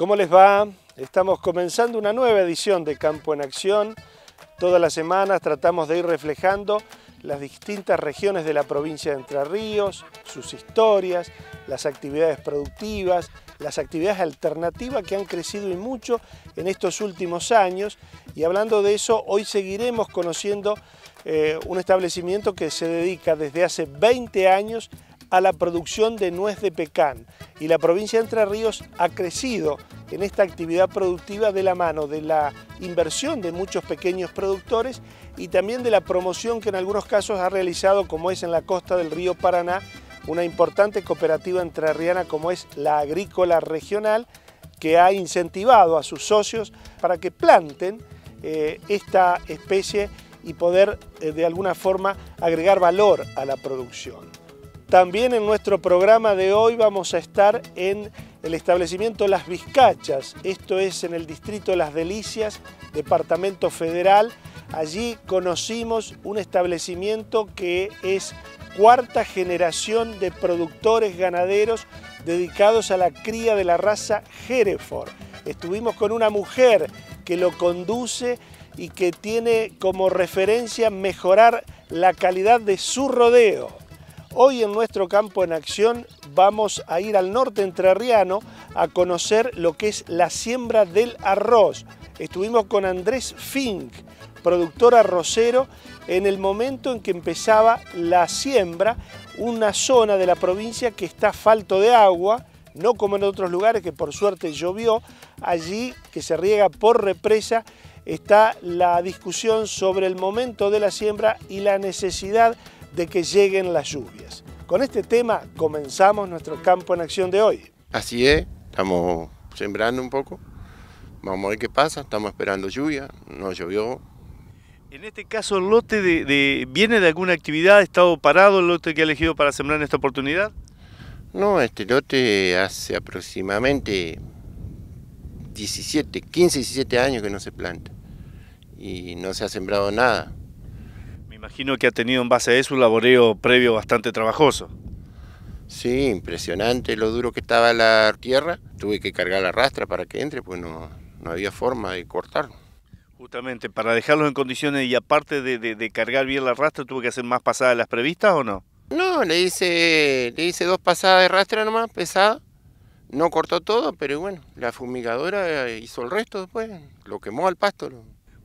¿Cómo les va? Estamos comenzando una nueva edición de Campo en Acción. Todas las semanas tratamos de ir reflejando las distintas regiones de la provincia de Entre Ríos, sus historias, las actividades productivas, las actividades alternativas que han crecido y mucho en estos últimos años. Y hablando de eso, hoy seguiremos conociendo eh, un establecimiento que se dedica desde hace 20 años a la producción de nuez de pecan y la provincia de Entre Ríos ha crecido en esta actividad productiva de la mano de la inversión de muchos pequeños productores y también de la promoción que en algunos casos ha realizado, como es en la costa del río Paraná, una importante cooperativa entrerriana como es la Agrícola Regional, que ha incentivado a sus socios para que planten eh, esta especie y poder eh, de alguna forma agregar valor a la producción. También en nuestro programa de hoy vamos a estar en el establecimiento Las Vizcachas, esto es en el distrito Las Delicias, Departamento Federal. Allí conocimos un establecimiento que es cuarta generación de productores ganaderos dedicados a la cría de la raza Hereford. Estuvimos con una mujer que lo conduce y que tiene como referencia mejorar la calidad de su rodeo. Hoy en nuestro campo en acción vamos a ir al norte entrerriano a conocer lo que es la siembra del arroz. Estuvimos con Andrés Fink, productor arrocero, en el momento en que empezaba la siembra, una zona de la provincia que está falto de agua, no como en otros lugares que por suerte llovió, allí que se riega por represa, está la discusión sobre el momento de la siembra y la necesidad de que lleguen las lluvias. Con este tema comenzamos nuestro campo en acción de hoy. Así es, estamos sembrando un poco, vamos a ver qué pasa, estamos esperando lluvia, no llovió. En este caso, ¿el lote de, viene de alguna actividad? ¿Ha estado parado el lote que ha elegido para sembrar en esta oportunidad? No, este lote hace aproximadamente 17, 15, 17 años que no se planta y no se ha sembrado nada imagino que ha tenido en base a eso un laboreo previo bastante trabajoso. Sí, impresionante lo duro que estaba la tierra. Tuve que cargar la rastra para que entre, pues no, había forma de cortarlo. Justamente, para dejarlos en condiciones y aparte de, cargar bien la rastra, ¿tuve que hacer más pasadas las previstas o no? No, le hice, le hice dos pasadas de rastra nomás, pesada. No cortó todo, pero bueno, la fumigadora hizo el resto después, lo quemó al pasto.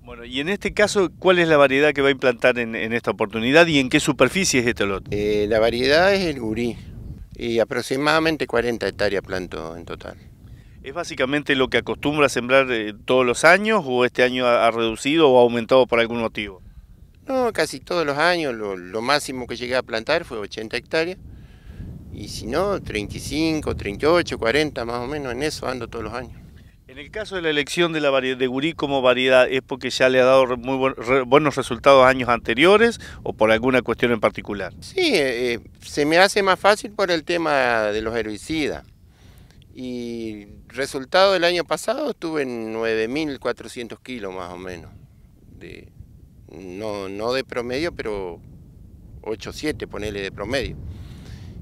Bueno, y en este caso, ¿cuál es la variedad que va a implantar en, esta oportunidad y en qué superficie es este lote? Eh, la variedad es el gurí y aproximadamente 40 hectáreas planto en total. ¿Es básicamente lo que acostumbra a sembrar eh, todos los años o este año ha, reducido o ha aumentado por algún motivo? No, casi todos los años. lo, máximo que llegué a plantar fue 80 hectáreas. Y si no, 35, 38, 40 más o menos. En eso ando todos los años. En el caso de la elección de, la de Gurí como variedad, ¿es porque ya le ha dado muy buenos resultados años anteriores o por alguna cuestión en particular? Sí, eh, eh, se me hace más fácil por el tema de los herbicidas. Y resultado del año pasado estuve en 9.400 kilos más o menos. no, de promedio, pero 8.7 ponele de promedio.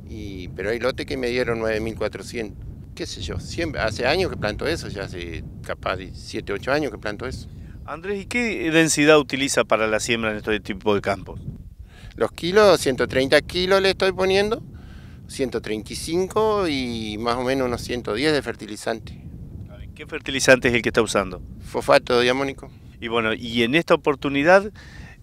Y, pero hay lotes que me dieron 9.400 qué sé yo, hace años que planto eso, ya hace capaz 7, 8 años que planto eso. Andrés, ¿y qué densidad utiliza para la siembra en este tipo de campos? Los kilos, 130 kilos le estoy poniendo, 135 y más o menos unos 110 de fertilizante. ¿Qué fertilizante es el que está usando? Fosfato diamónico. Y bueno, y en esta oportunidad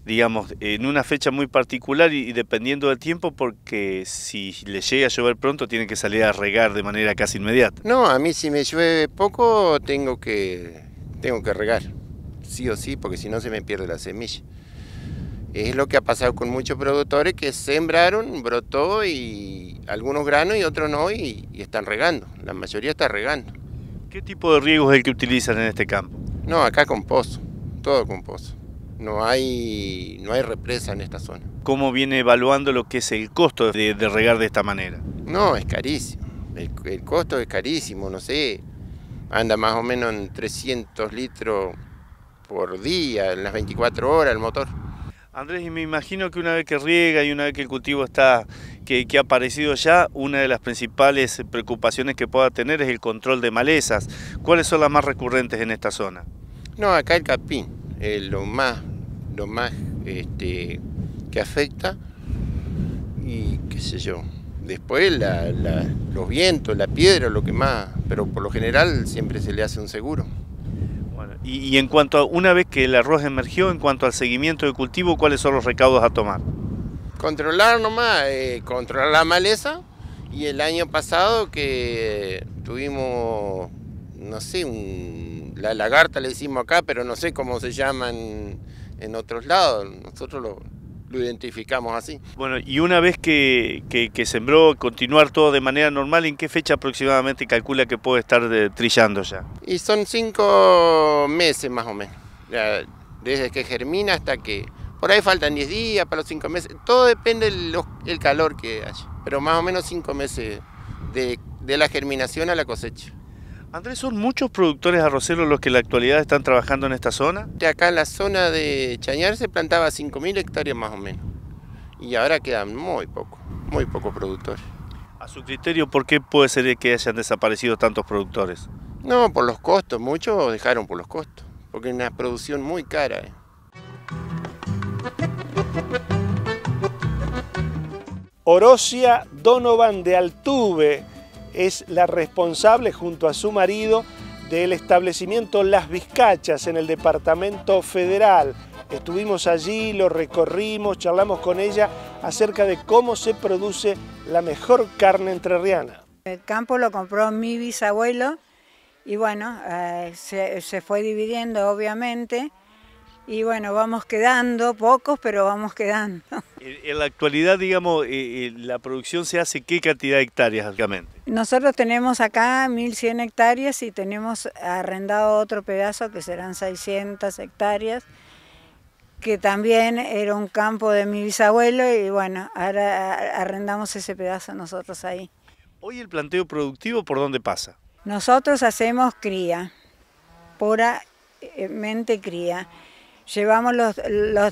digamos, en una fecha muy particular y, dependiendo del tiempo, porque si le llega a llover pronto, tiene que salir a regar de manera casi inmediata. No, a mí si me llueve poco, tengo que, tengo que regar, sí o sí, porque si no se me pierde la semilla. Es lo que ha pasado con muchos productores que sembraron, brotó y algunos granos y otros no, y, están regando. La mayoría está regando. ¿Qué tipo de riego es el que utilizan en este campo? No, acá con pozo, todo con pozo no hay, no hay represa en esta zona. ¿Cómo viene evaluando lo que es el costo de, regar de esta manera? No, es carísimo. El, costo es carísimo, no sé. Anda más o menos en 300 litros por día, en las 24 horas el motor. Andrés, y me imagino que una vez que riega y una vez que el cultivo está, que, ha aparecido ya, una de las principales preocupaciones que pueda tener es el control de malezas. ¿Cuáles son las más recurrentes en esta zona? No, acá el capín, eh, lo más lo más este, que afecta y qué sé yo. Después la, los vientos, la piedra, lo que más, pero por lo general siempre se le hace un seguro. Bueno, y, en cuanto a una vez que el arroz emergió, en cuanto al seguimiento de cultivo, ¿cuáles son los recaudos a tomar? Controlar nomás, eh, controlar la maleza y el año pasado que tuvimos, no sé, un, la lagarta le hicimos acá, pero no sé cómo se llaman en otros lados. Nosotros lo, identificamos así. Bueno, y una vez que, sembró, continuar todo de manera normal, ¿en qué fecha aproximadamente calcula que puede estar trillando ya? Y son cinco meses más o menos, desde que germina hasta que... Por ahí faltan 10 días para los cinco meses, todo depende del calor que haya, pero más o menos cinco meses de la germinación a la cosecha. Andrés, ¿son muchos productores arroceros los que en la actualidad están trabajando en esta zona? De acá en la zona de Chañar se plantaba 5.000 hectáreas más o menos. Y ahora quedan muy pocos, muy pocos productores. A su criterio, ¿por qué puede ser que hayan desaparecido tantos productores? No, por los costos, muchos dejaron por los costos, porque es una producción muy cara. Eh. Donovan de Altuve es la responsable junto a su marido del establecimiento Las Vizcachas en el Departamento Federal. Estuvimos allí, lo recorrimos, charlamos con ella acerca de cómo se produce la mejor carne entrerriana. El campo lo compró mi bisabuelo y bueno, eh, se, se, fue dividiendo obviamente y bueno, vamos quedando, pocos, pero vamos quedando. En la actualidad, digamos, la producción se hace qué cantidad de hectáreas actualmente? Nosotros tenemos acá 1.100 hectáreas y tenemos arrendado otro pedazo que serán 600 hectáreas, que también era un campo de mi bisabuelo y bueno, ahora arrendamos ese pedazo nosotros ahí. Hoy el planteo productivo, ¿por dónde pasa? Nosotros hacemos cría, puramente cría Llevamos los,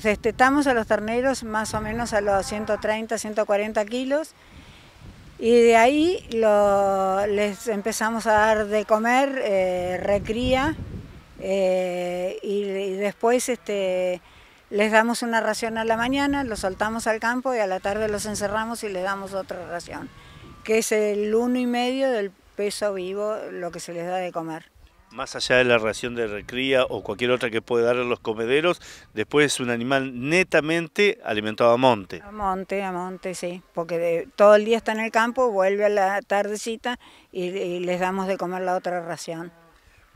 destetamos a los terneros más o menos a los 130, 140 kilos y de ahí les empezamos a dar de comer, eh, recría eh, y, después este, les damos una ración a la mañana, los soltamos al campo y a la tarde los encerramos y les damos otra ración, que es el uno y medio del peso vivo lo que se les da de comer más allá de la ración de recría o cualquier otra que puede dar a los comederos, después es un animal netamente alimentado a monte. A monte, a monte, sí, porque todo el día está en el campo, vuelve a la tardecita y, les damos de comer la otra ración.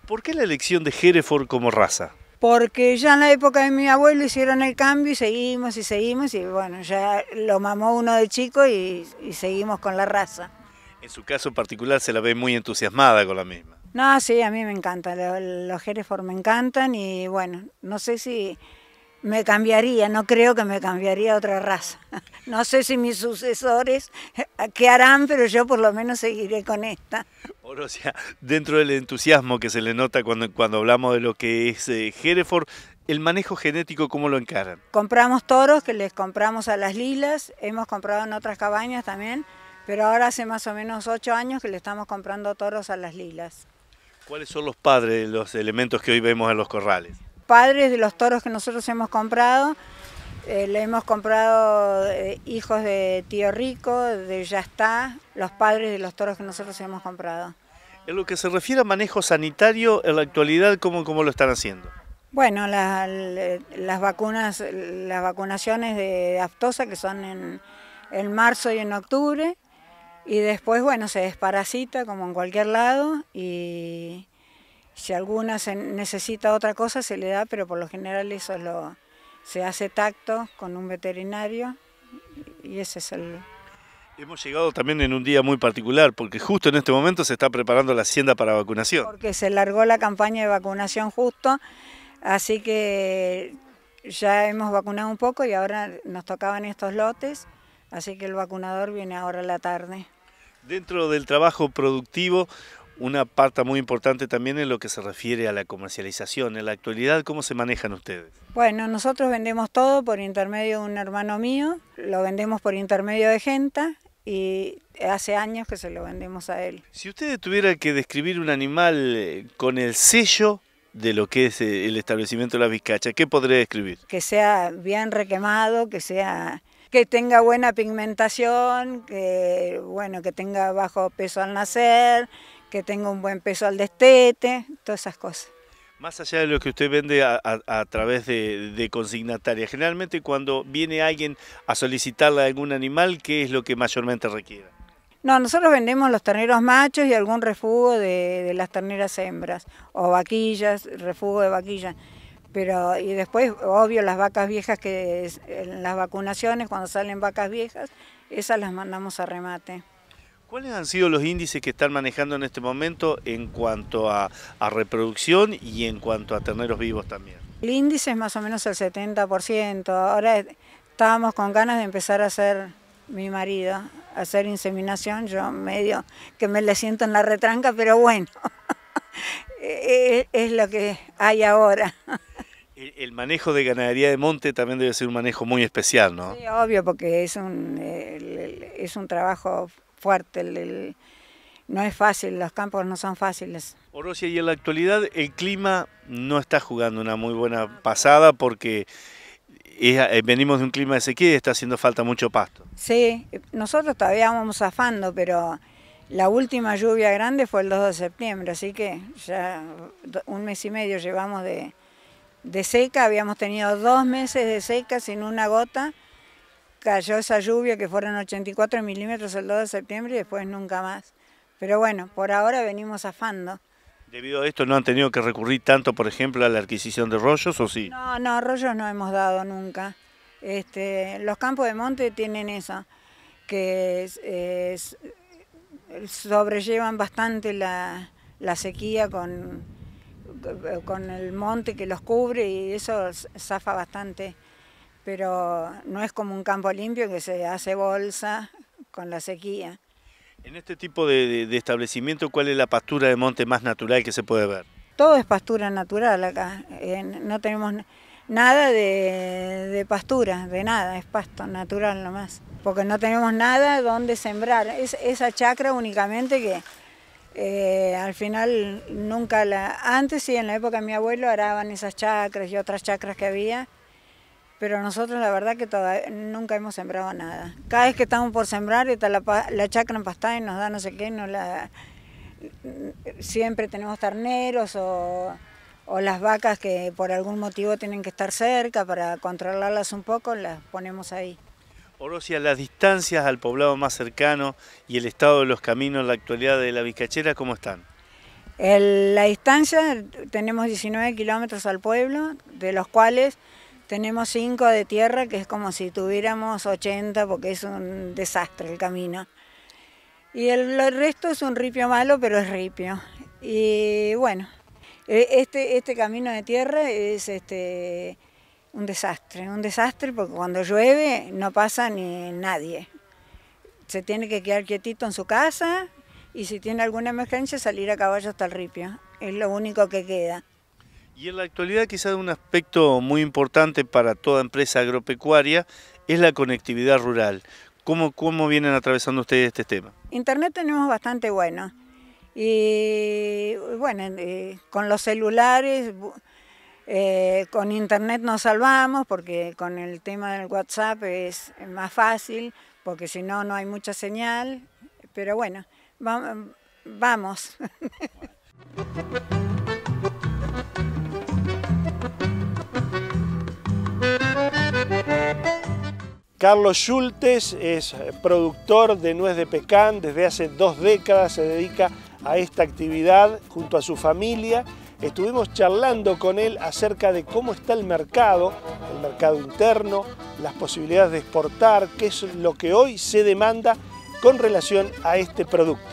¿Por qué la elección de Hereford como raza? Porque ya en la época de mi abuelo hicieron el cambio y seguimos y seguimos y bueno, ya lo mamó uno de chico y, seguimos con la raza. En su caso particular se la ve muy entusiasmada con la misma. No, sí, a mí me encanta los, Hereford me encantan y bueno, no sé si me cambiaría, no creo que me cambiaría otra raza. No sé si mis sucesores eh, qué harán, pero yo por lo menos seguiré con esta. sea, dentro del entusiasmo que se le nota cuando, cuando hablamos de lo que es Hereford, eh, ¿el manejo genético cómo lo encaran? Compramos toros que les compramos a las lilas, hemos comprado en otras cabañas también, pero ahora hace más o menos ocho años que le estamos comprando toros a las lilas. ¿Cuáles son los padres, de los elementos que hoy vemos en los corrales? Padres de los toros que nosotros hemos comprado, eh, le hemos comprado eh, hijos de Tío Rico, de Ya está, los padres de los toros que nosotros hemos comprado. En lo que se refiere a manejo sanitario, en la actualidad, ¿cómo, cómo lo están haciendo? Bueno, las vacunas, las vacunaciones de aftosa que son en, en marzo y en octubre, y después, bueno, se desparasita como en cualquier lado y si alguna se necesita otra cosa se le da, pero por lo general eso lo, se hace tacto con un veterinario y ese es el... Hemos llegado también en un día muy particular porque justo en este momento se está preparando la hacienda para vacunación. Porque se largó la campaña de vacunación justo, así que ya hemos vacunado un poco y ahora nos tocaban estos lotes, así que el vacunador viene ahora a la tarde. Dentro del trabajo productivo, una parte muy importante también es lo que se refiere a la comercialización. En la actualidad, ¿cómo se manejan ustedes? Bueno, nosotros vendemos todo por intermedio de un hermano mío, lo vendemos por intermedio de Genta y hace años que se lo vendemos a él. Si usted tuviera que describir un animal eh, con el sello de lo que es eh, el establecimiento de la Vizcacha, ¿qué podría describir? Que sea bien requemado, que sea que tenga buena pigmentación, que, bueno, que tenga bajo peso al nacer, que tenga un buen peso al destete, todas esas cosas. Más allá de lo que usted vende a, través de, consignatarias, generalmente cuando viene alguien a solicitarle algún animal, ¿qué es lo que mayormente requiere? No, nosotros vendemos los terneros machos y algún refugio de, las terneras hembras, o vaquillas, refugio de vaquillas pero y después obvio las vacas viejas que las vacunaciones cuando salen vacas viejas esas las mandamos a remate. ¿Cuáles han sido los índices que están manejando en este momento en cuanto a, a reproducción y en cuanto a terneros vivos también? El índice es más o menos el 70%. Ahora estábamos con ganas de empezar a hacer mi marido, a hacer inseminación. Yo medio que me le siento en la retranca, pero bueno, es lo que hay ahora. El manejo de ganadería de monte también debe ser un manejo muy especial, ¿no? Sí, obvio, porque es un, es un trabajo fuerte, no es fácil, los campos no son fáciles. Orocia, y en la actualidad el clima no está jugando una muy buena pasada porque eh, venimos de un clima de sequía y está haciendo falta mucho pasto. Sí, nosotros todavía vamos zafando, pero la última lluvia grande fue el 2 de septiembre, así que ya un mes y medio llevamos de de seca, habíamos tenido dos meses de seca sin una gota, cayó esa lluvia que fueron 84 milímetros el 2 de septiembre y después nunca más. Pero bueno, por ahora venimos afando. ¿Debido a esto no han tenido que recurrir tanto, por ejemplo, a la adquisición de rollos o sí? No, no, rollos no hemos dado nunca. Este, los campos de monte tienen eso, que sobrellevan bastante la sequía con, con el monte que los cubre y eso zafa bastante. Pero no es como un campo limpio que se hace bolsa con la sequía. En este tipo de, establecimiento, ¿cuál es la pastura de monte más natural que se puede ver? Todo es pastura natural acá. Eh, no tenemos nada de, de, pastura, de nada, es pasto natural nomás. Porque no tenemos nada donde sembrar. Es esa chacra únicamente que eh, al final nunca, la, antes sí, en la época de mi abuelo araban esas chacras y otras chacras que había, pero nosotros la verdad que nunca hemos sembrado nada. Cada vez que estamos por sembrar está la, la chacra empastada y nos da no sé qué, no la, siempre tenemos terneros o, o las vacas que por algún motivo tienen que estar cerca para controlarlas un poco, las ponemos ahí. Orosia, las distancias al poblado más cercano y el estado de los caminos, en la actualidad de la Vizcachera, ¿cómo están? la distancia, tenemos 19 kilómetros al pueblo, de los cuales tenemos 5 de tierra, que es como si tuviéramos 80, porque es un desastre el camino. Y el, resto es un ripio malo, pero es ripio. Y bueno, e, este, este camino de tierra es este un desastre, un desastre porque cuando llueve no pasa ni nadie. Se tiene que quedar quietito en su casa y si tiene alguna emergencia salir a caballo hasta el ripio. Es lo único que queda. Y en la actualidad quizás un aspecto muy importante para toda empresa agropecuaria es la conectividad rural. ¿Cómo, cómo vienen atravesando ustedes este tema? Internet tenemos bastante bueno. Y bueno, eh, con los celulares eh, con internet nos salvamos porque con el tema del WhatsApp es más fácil, porque si no, no hay mucha señal. Pero bueno, vamos. Carlos Schultes es eh, productor de nuez de pecan, desde hace dos décadas se dedica a esta actividad junto a su familia Estuvimos charlando con él acerca de cómo está el mercado, el mercado interno, las posibilidades de exportar, qué es lo que hoy se demanda con relación a este producto.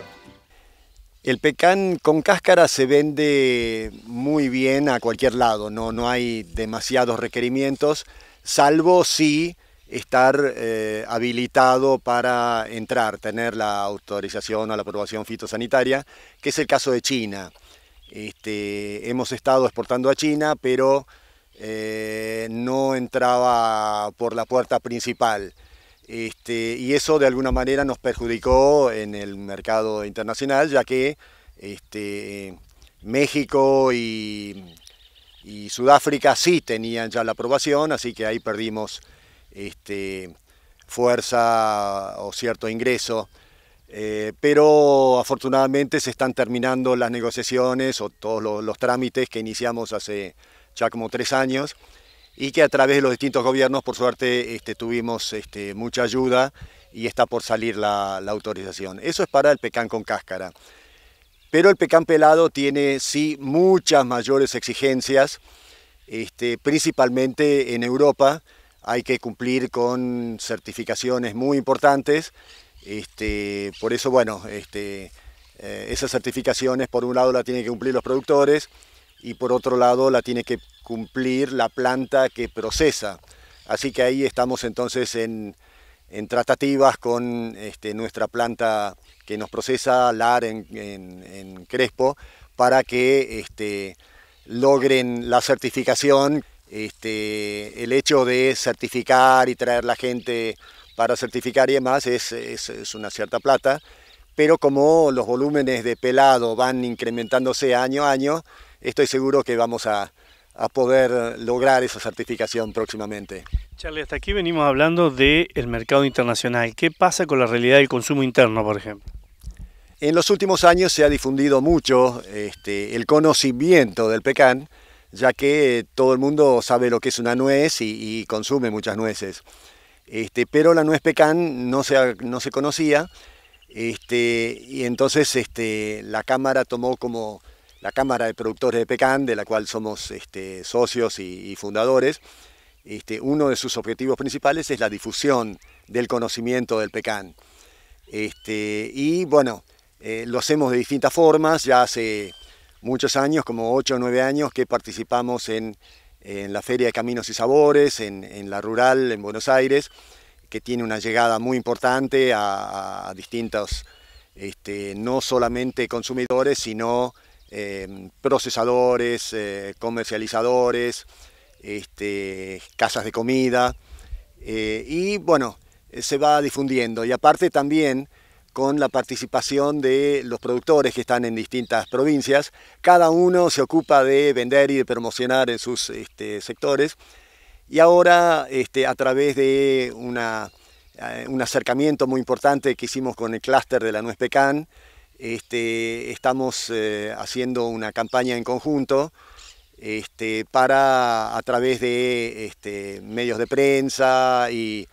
El pecan con cáscara se vende muy bien a cualquier lado, no, no hay demasiados requerimientos, salvo si estar eh, habilitado para entrar, tener la autorización o la aprobación fitosanitaria, que es el caso de China. Este, hemos estado exportando a China, pero eh, no entraba por la puerta principal. Este, y eso de alguna manera nos perjudicó en el mercado internacional, ya que este, México y, Sudáfrica sí tenían ya la aprobación, así que ahí perdimos fuerza o cierto ingreso. Eh, pero afortunadamente se están terminando las negociaciones o todos los, trámites que iniciamos hace ya como tres años y que a través de los distintos gobiernos, por suerte, este, tuvimos este, mucha ayuda y está por salir la, autorización. Eso es para el pecan con cáscara. Pero el pecan pelado tiene sí muchas mayores exigencias, este, principalmente en Europa. Hay que cumplir con certificaciones muy importantes este, por eso, bueno, este, eh, esas certificaciones, por un lado, la tienen que cumplir los productores y por otro lado, la tiene que cumplir la planta que procesa. Así que ahí estamos entonces en, tratativas con este, nuestra planta que nos procesa, LAR, en, Crespo, para que logren la certificación. el hecho de certificar y traer la gente para certificar y demás es, es, una cierta plata, pero como los volúmenes de pelado van incrementándose año a año, estoy seguro que vamos a, a poder lograr esa certificación próximamente. Charlie, hasta aquí venimos hablando del mercado internacional. ¿Qué pasa con la realidad del consumo interno, por ejemplo? En los últimos años se ha difundido mucho este, el conocimiento del pecan, ya que todo el mundo sabe lo que es una nuez y consume muchas nueces. Este, pero la nuez pecan no se, no se conocía. Este, y entonces este, la Cámara tomó como la Cámara de Productores de Pecan, de la cual somos este, socios y, fundadores, este, uno de sus objetivos principales es la difusión del conocimiento del pecan. Este, y bueno, eh, lo hacemos de distintas formas, ya hace muchos años, como 8 o 9 años, que participamos en en la Feria de Caminos y Sabores, en, la rural, en Buenos Aires, que tiene una llegada muy importante a, distintos, este, no solamente consumidores, sino em, procesadores, eh, comercializadores, este, casas de comida, eh, y bueno, se va difundiendo. Y aparte también con la participación de los productores que están en distintas provincias. Cada uno se ocupa de vender y de promocionar en sus este, sectores. Y ahora, este, a través de eh, un acercamiento muy importante que hicimos con el clúster de la nuez pecan, este, estamos eh, haciendo una campaña en conjunto para, a través de medios de prensa y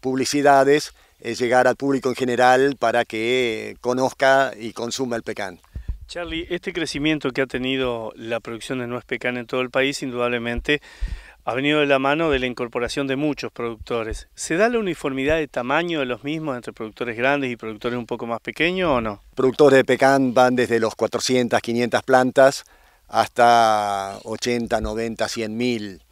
publicidades, es eh, llegar al público en general para que conozca y consuma el pecan. Charlie, este crecimiento que ha tenido la producción de nuez pecan en todo el país, indudablemente ha venido de la mano de la incorporación de muchos productores. ¿Se da la uniformidad de tamaño de los mismos entre productores grandes y productores un poco más pequeños o no? Productores de pecan van desde los 400, 500 plantas hasta 80, 90, 100 mil.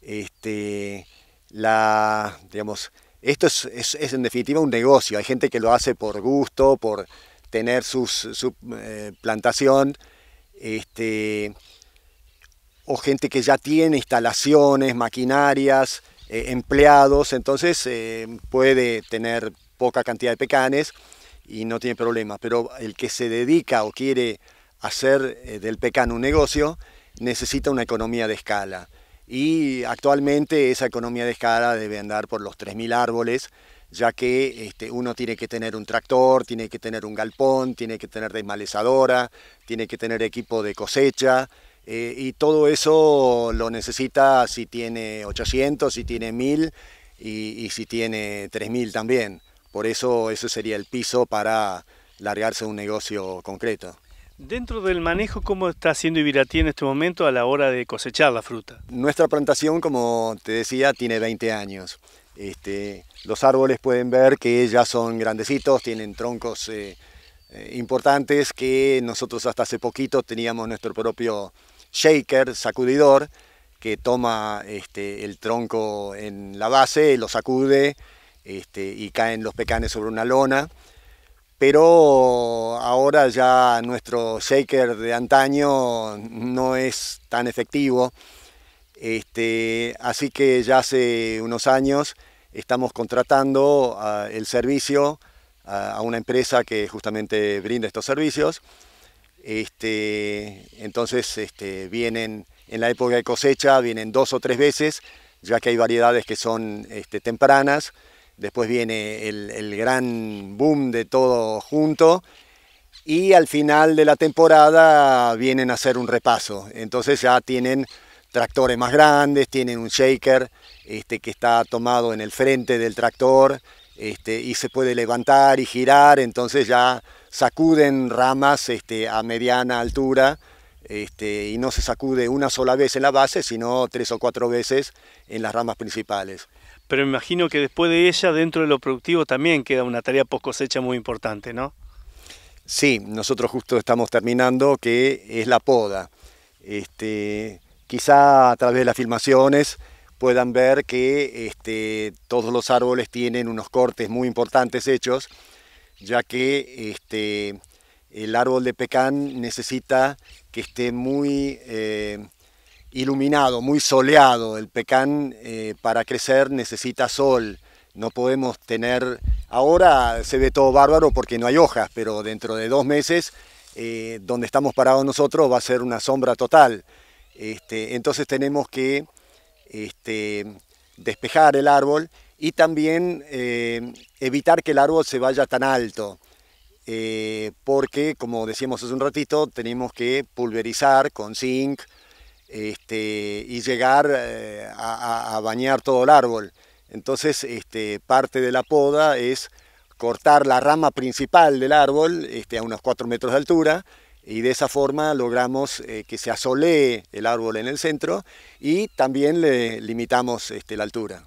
Este, la, digamos, esto es, en definitiva un negocio. Hay gente que lo hace por gusto, por tener su eh, plantación, este, o gente que ya tiene instalaciones, maquinarias, eh, empleados, entonces eh, puede tener poca cantidad de pecanes y no tiene problemas. Pero el que se dedica o quiere hacer del pecan un negocio necesita una economía de escala y actualmente esa economía de escala debe andar por los 3.000 árboles, ya que este, uno tiene que tener un tractor, tiene que tener un galpón, tiene que tener desmalezadora, tiene que tener equipo de cosecha, eh, y todo eso lo necesita si tiene 800, si tiene 1000 y, y si tiene 3000 también. Por eso ese sería el piso para largarse un negocio concreto. Dentro del manejo, ¿cómo está haciendo Ibiratí en este momento a la hora de cosechar la fruta? Nuestra plantación, como te decía, tiene 20 años. Este, los árboles pueden ver que ya son grandecitos, tienen troncos eh, eh, importantes que nosotros hasta hace poquito teníamos nuestro propio shaker, sacudidor, que toma este, el tronco en la base, lo sacude este, y caen los pecanes sobre una lona pero ahora ya nuestro shaker de antaño no es tan efectivo. Este, así que ya hace unos años estamos contratando ah, el servicio ah, a una empresa que justamente brinda estos servicios. Este, entonces este, vienen en la época de cosecha, vienen dos o tres veces, ya que hay variedades que son tempranas después viene el, gran boom de todo junto y al final de la temporada vienen a hacer un repaso. Entonces ya tienen tractores más grandes, tienen un shaker este, que está tomado en el frente del tractor este, y se puede levantar y girar, entonces ya sacuden ramas este, a mediana altura y no se sacude una sola vez en la base, sino tres o cuatro veces en las ramas principales pero imagino que después de ella, dentro de lo productivo, también queda una tarea post cosecha muy importante, ¿no? Sí, nosotros justo estamos terminando, que es la poda. Este, quizá a través de las filmaciones puedan ver que este, todos los árboles tienen unos cortes muy importantes hechos, ya que este, el árbol de pecan necesita que esté muy... Eh, iluminado, muy soleado. El pecan eh, para crecer necesita sol. No podemos tener... Ahora se ve todo bárbaro porque no hay hojas, pero dentro de dos meses, eh, donde estamos parados nosotros, va a ser una sombra total. Este, entonces tenemos que este, despejar el árbol y también eh, evitar que el árbol se vaya tan alto. porque, como decíamos hace un ratito, tenemos que pulverizar con zinc, este, y llegar eh, a, bañar todo el árbol. Entonces, este, parte de la poda es cortar la rama principal del árbol este, a unos 4 metros de altura y de esa forma logramos eh, que se asolee el árbol en el centro y también le limitamos este, la altura.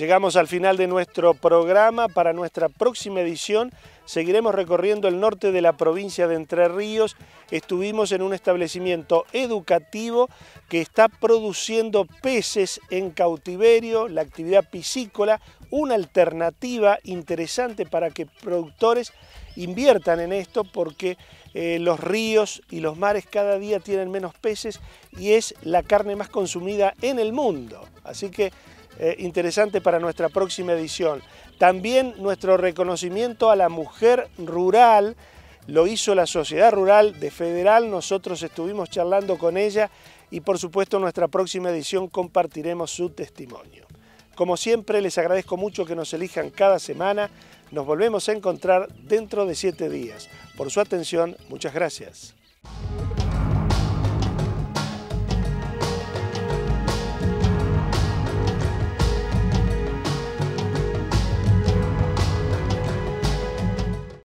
Llegamos al final de nuestro programa. Para nuestra próxima edición seguiremos recorriendo el norte de la provincia de Entre Ríos. Estuvimos en un establecimiento educativo que está produciendo peces en cautiverio, la actividad piscícola, una alternativa interesante para que productores inviertan en esto porque eh, los ríos y los mares cada día tienen menos peces y es la carne más consumida en el mundo. Así que eh, interesante para nuestra próxima edición. También nuestro reconocimiento a la mujer rural, lo hizo la Sociedad Rural de Federal, nosotros estuvimos charlando con ella y por supuesto en nuestra próxima edición compartiremos su testimonio. Como siempre les agradezco mucho que nos elijan cada semana, nos volvemos a encontrar dentro de siete días. Por su atención, muchas gracias.